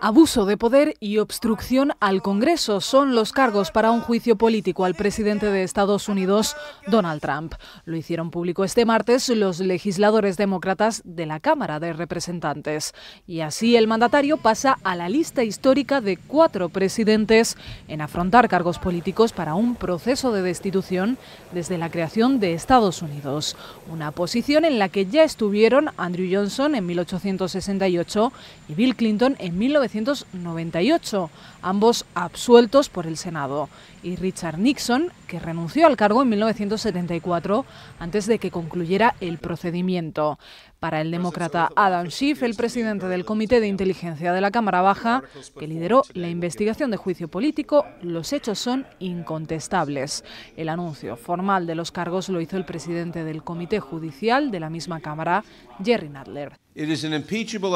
Abuso de poder y obstrucción al Congreso son los cargos para un juicio político al presidente de Estados Unidos, Donald Trump. Lo hicieron público este martes los legisladores demócratas de la Cámara de Representantes. Y así el mandatario pasa a la lista histórica de cuatro presidentes en afrontar cargos políticos para un proceso de destitución desde la creación de Estados Unidos. Una posición en la que ya estuvieron Andrew Johnson en 1868 y Bill Clinton en 1998, ambos absueltos por el Senado, y Richard Nixon, que renunció al cargo en 1974 antes de que concluyera el procedimiento. Para el demócrata Adam Schiff, el presidente del Comité de Inteligencia de la Cámara Baja, que lideró la investigación de juicio político, los hechos son incontestables. El anuncio formal de los cargos lo hizo el presidente del Comité Judicial de la misma Cámara, Jerry Nadler. It is an impeachable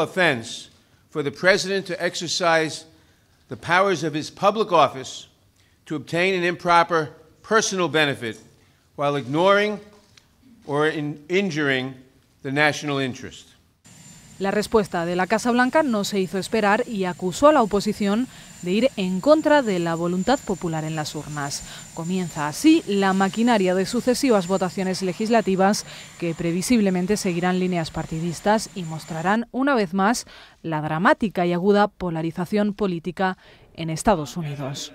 for the President to exercise the powers of his public office to obtain an improper personal benefit while ignoring or in injuring the national interest. La respuesta de la Casa Blanca no se hizo esperar y acusó a la oposición de ir en contra de la voluntad popular en las urnas. Comienza así la maquinaria de sucesivas votaciones legislativas que previsiblemente seguirán líneas partidistas y mostrarán una vez más la dramática y aguda polarización política en Estados Unidos.